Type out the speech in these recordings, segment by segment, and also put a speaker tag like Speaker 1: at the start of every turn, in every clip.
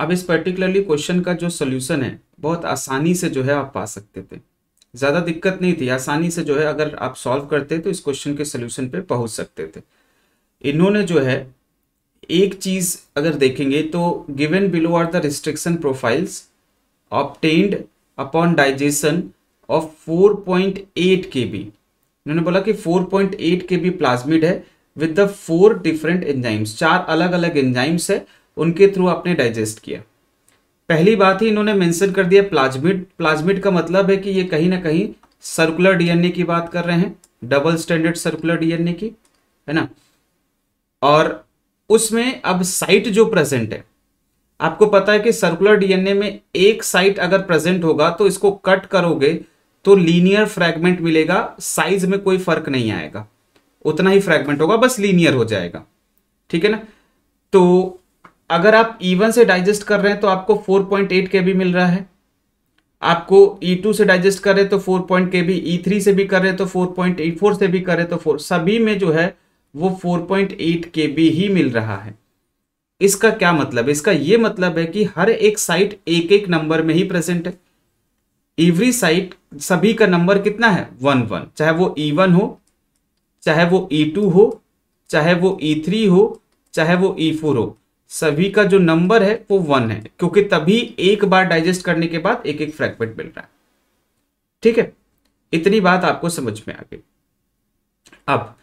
Speaker 1: अब इस particularly question का जो सोल्यूशन है बहुत आसानी से जो है आप पा सकते थे ज़्यादा दिक्कत नहीं थी आसानी से जो है अगर आप सॉल्व करते तो इस क्वेश्चन के सोल्यूशन पे पहुंच सकते थे इन्होंने जो है एक चीज़ अगर देखेंगे तो given below are the restriction profiles obtained upon digestion of 4.8 point इन्होंने बोला कि 4.8 पॉइंट प्लाज्मिड है with the four different enzymes चार अलग अलग एंजाइम्स है उनके थ्रू आपने डाइजेस्ट किया पहली बात ही इन्होंने मेंशन कर दिया प्लाज्मिड प्लाज्मिड का मतलब है कि ये कहीं ना कहीं सर्कुलर डीएनए की बात कर रहे हैं डबल स्टैंडर्ड सर्कुलर डीएनए की है ना और उसमें अब साइट जो प्रेजेंट है आपको पता है कि सर्कुलर डीएनए में एक साइट अगर प्रेजेंट होगा तो इसको कट करोगे तो लीनियर फ्रैगमेंट मिलेगा साइज में कोई फर्क नहीं आएगा उतना ही फ्रैगमेंट होगा बस लीनियर हो जाएगा ठीक है ना तो अगर आप E1 से डाइजेस्ट कर रहे हैं तो आपको 4.8 पॉइंट के भी मिल रहा है आपको E2 से डाइजेस्ट कर रहे तो फोर पॉइंट के भी E3 से भी कर रहे तो 4.84 से भी कर रहे तो 4 सभी में जो है वो 4.8 के भी ही मिल रहा है इसका क्या मतलब है इसका ये मतलब है कि हर एक साइट एक एक नंबर में ही प्रेजेंट है एवरी साइट सभी का नंबर कितना है वन वन चाहे वो ई e वन हो चाहे वो ई e टू हो चाहे वो ई e थ्री हो चाहे वो ई फोर हो सभी का जो नंबर है वो वन है क्योंकि तभी एक बार डाइजेस्ट करने के बाद एक एक फ्रैगमेंट मिल रहा है ठीक है इतनी बात आपको समझ में आ गई अब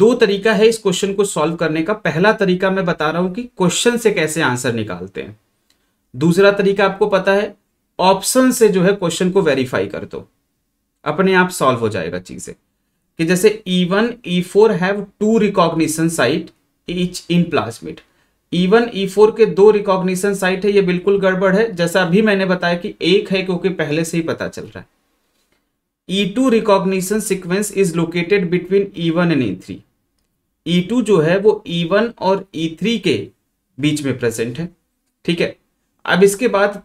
Speaker 1: दो तरीका है इस क्वेश्चन को सॉल्व करने का पहला तरीका मैं बता रहा हूं कि क्वेश्चन से कैसे आंसर निकालते हैं दूसरा तरीका आपको पता है ऑप्शन से जो है क्वेश्चन को वेरीफाई कर दो अपने आप सॉल्व हो जाएगा चीजें कि जैसे E1, E4 have two recognition site each in plasmid even E four के दो रिकॉग्निशन साइट है ये बिल्कुल गड़बड़ है जैसा अभी मैंने बताया कि एक है क्योंकि पहले से ही पता चल रहा है E two recognition sequence is located between E one and E three E two जो है वो ई e वन और ई e थ्री के बीच में प्रेजेंट है ठीक है अब इसके बाद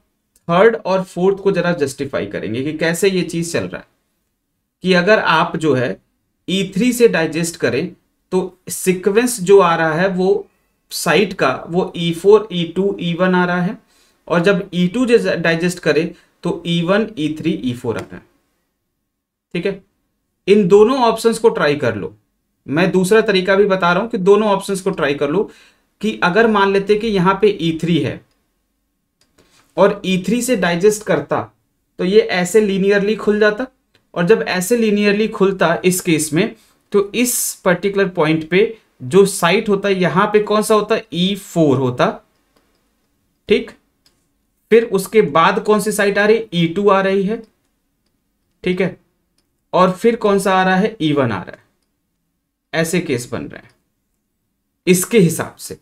Speaker 1: थर्ड और फोर्थ को जरा जस्टिफाई करेंगे कि कैसे ये चीज चल रहा है कि अगर आप जो है ई e थ्री से डाइजेस्ट करें तो सिक्वेंस जो आ रहा है वो साइट का वो ई फोर ई टू आ रहा है और जब ई टू डाइजेस्ट करे तो E one E three E four आता है ठीक है इन दोनों ऑप्शंस को ट्राई कर लो मैं दूसरा तरीका भी बता रहा हूं कि दोनों ऑप्शंस को ट्राई कर लो कि अगर मान लेते कि यहां पे ई e थ्री है और ई e थ्री से डाइजेस्ट करता तो ये ऐसे लीनियरली खुल जाता और जब ऐसे लीनियरली खुलता इस केस में तो इस पर्टिकुलर पॉइंट पे जो साइट होता है यहां पे कौन सा होता ई फोर e होता ठीक फिर उसके बाद कौन सी साइट आ रही ई टू e आ रही है ठीक है और फिर कौन सा आ रहा है ई e वन आ रहा है ऐसे केस बन रहे हैं इसके हिसाब से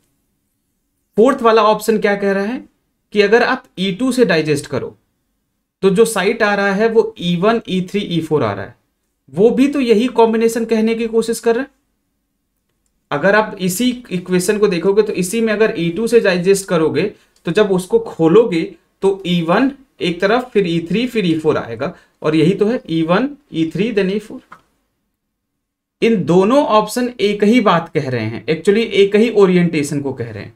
Speaker 1: फोर्थ वाला ऑप्शन क्या कह रहा है कि अगर आप ई टू से डाइजेस्ट करो तो जो साइट आ रहा है वो E one E three E four आ रहा है वो भी तो यही कॉम्बिनेशन कहने की कोशिश कर रहे हैं अगर आप इसी इक्वेशन को देखोगे तो इसी में अगर ई e से डाइजेस्ट करोगे तो जब उसको खोलोगे तो ई e एक तरफ फिर ई e थ्री फिर ई फोर आएगा और यही तो है E one E three then E four इन दोनों ऑप्शन एक ही बात कह रहे हैं एक्चुअली एक ही ओरिएंटेशन को कह रहे हैं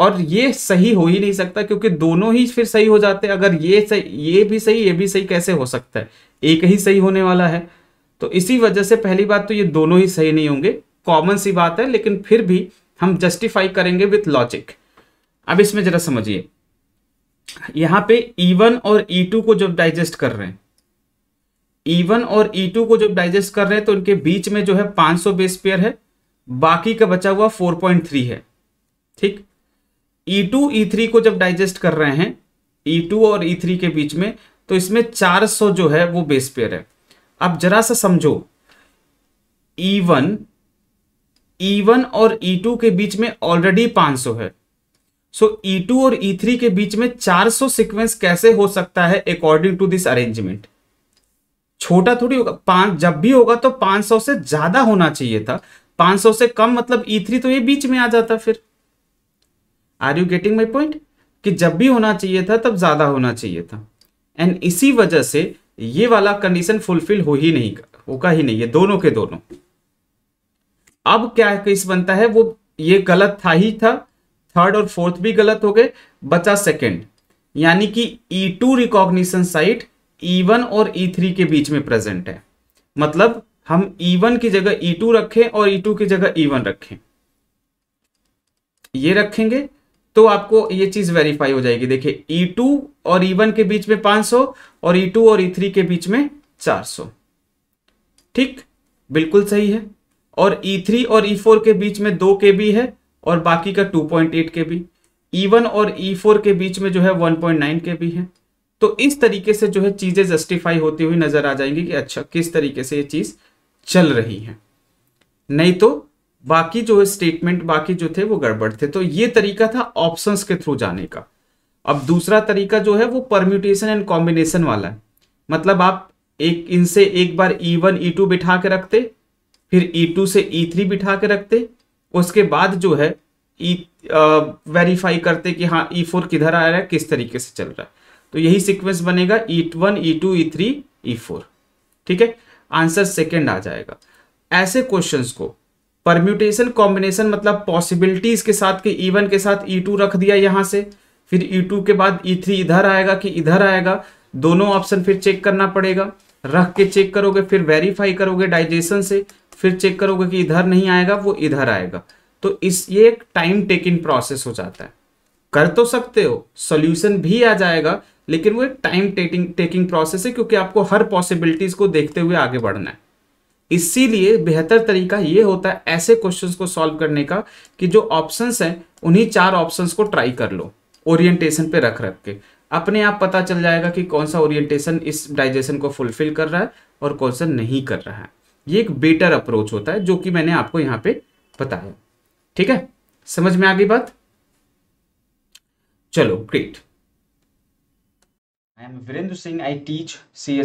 Speaker 1: और ये सही हो ही नहीं सकता क्योंकि दोनों ही फिर सही हो जाते हैं अगर ये सही ये भी सही ये भी सही कैसे हो सकता है एक ही सही होने वाला है तो इसी वजह से पहली बात तो ये दोनों ही सही नहीं होंगे कॉमन सी बात है लेकिन फिर भी हम जस्टिफाई करेंगे विथ लॉजिक अब इसमें जरा समझिए यहां पे E1 और E2 को जब डाइजेस्ट कर रहे हैं E1 और E2 को जब डाइजेस्ट कर रहे हैं तो उनके बीच में जो है 500 सौ बेस पेयर है बाकी का बचा हुआ 4.3 है ठीक E2 E3 को जब डाइजेस्ट कर रहे हैं E2 और E3 के बीच में तो इसमें 400 जो है वो बेस पेयर है अब जरा सा समझो E1 E1 और E2 के बीच में ऑलरेडी 500 है सो so, E2 और E3 के बीच में 400 सीक्वेंस कैसे हो सकता है अकॉर्डिंग टू दिस अरेंजमेंट छोटा थोड़ी होगा पांच जब भी होगा तो 500 से ज्यादा होना चाहिए था 500 से कम मतलब E3 तो ये बीच में आ जाता फिर are you getting my point कि जब भी होना चाहिए था तब ज्यादा होना चाहिए था एंड इसी वजह से ये वाला कंडीशन फुलफिल हो ही नहीं होगा ही नहीं है दोनों के दोनों अब क्या केस बनता है वो ये गलत था ही था थर्ड और फोर्थ भी गलत हो गए बचा सेकेंड यानी कि E two recognition site E one और ई e थ्री के बीच में प्रेजेंट है मतलब हम ई e वन की जगह ई e टू रखें और ई टू की जगह ई वन रखें ये रखेंगे तो आपको ये चीज वेरीफाई हो जाएगी देखिए ई टू और ई वन के बीच में 500 और ई टू और ई थ्री के बीच में 400 ठीक बिल्कुल सही है और E3 और E4 के बीच में दो के बी है और बाकी का 2.8 के बी E1 और E4 के बीच में जो है 1.9 के बी है तो इस तरीके से जो है चीजें जस्टिफाई होती हुई नजर आ जाएंगी कि अच्छा किस तरीके से ये चीज चल रही है नहीं तो बाकी जो स्टेटमेंट बाकी जो थे वो गड़बड़ थे तो ये तरीका था ऑप्शन के थ्रू जाने का अब दूसरा तरीका जो है वो परम्यूटेशन एंड कॉम्बिनेशन वाला है मतलब आप एक इनसे एक बार E1 E2 बिठा के रखते फिर E2 से E3 बिठा के रखते उसके बाद जो है ई e, वेरीफाई करते कि हाँ ई e फोर किधर आ रहा है किस तरीके से चल रहा है तो यही सीक्वेंस बनेगा E one E two E three E four ठीक है आंसर सेकेंड आ जाएगा ऐसे क्वेश्चंस को परम्यूटेशन कॉम्बिनेशन मतलब पॉसिबिलिटीज के साथ कि ई e वन के साथ ई टू रख दिया यहाँ से फिर ई टू के बाद ई थ्री इधर आएगा कि इधर आएगा दोनों ऑप्शन फिर चेक करना पड़ेगा रख के चेक करोगे फिर वेरीफाई करोगे डाइजेशन से फिर चेक करोगे कि इधर नहीं आएगा वो इधर आएगा तो इस ये एक टाइम टेकिंग प्रोसेस हो जाता है कर तो सकते हो सॉल्यूशन भी आ जाएगा लेकिन वो एक टाइम टेकिंग टेकिंग प्रोसेस है क्योंकि आपको हर पॉसिबिलिटीज को देखते हुए आगे बढ़ना है इसीलिए बेहतर तरीका ये होता है ऐसे क्वेश्चंस को सॉल्व करने का कि जो ऑप्शंस हैं उन्हीं चार ऑप्शंस को ट्राई कर लो ओरिएंटेशन पे रख रख के अपने आप पता चल जाएगा कि कौन सा ओरिएंटेशन इस डाइजेशन को फुलफिल कर रहा है और कौन सा नहीं कर रहा है ये एक बेटर अप्रोच होता है जो कि मैंने आपको यहां पे बताया ठीक है समझ में आ गई बात चलो great I am Virendra Singh I teach C